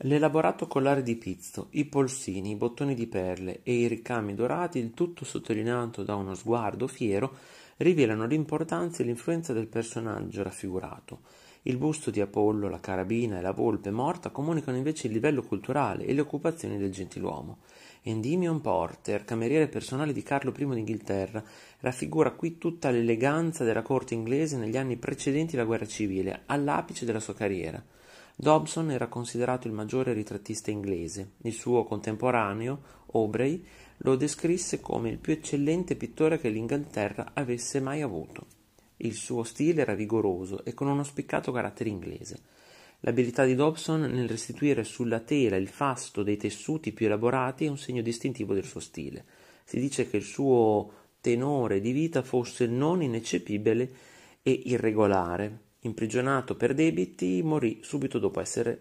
L'elaborato collare di pizzo, i polsini, i bottoni di perle e i ricami dorati, il tutto sottolineato da uno sguardo fiero, rivelano l'importanza e l'influenza del personaggio raffigurato. Il busto di Apollo, la carabina e la volpe morta comunicano invece il livello culturale e le occupazioni del gentiluomo. Endymion Porter, cameriere personale di Carlo I d'Inghilterra, raffigura qui tutta l'eleganza della corte inglese negli anni precedenti la guerra civile, all'apice della sua carriera. Dobson era considerato il maggiore ritrattista inglese; il suo contemporaneo, Aubrey, lo descrisse come "il più eccellente pittore che l'Inghilterra avesse mai avuto". Il suo stile era vigoroso e con uno spiccato carattere inglese. L'abilità di Dobson nel restituire sulla tela il fasto dei tessuti più elaborati è un segno distintivo del suo stile. Si dice che il suo tenore di vita fosse non ineccepibile e irregolare, Imprigionato per debiti, morì subito dopo essere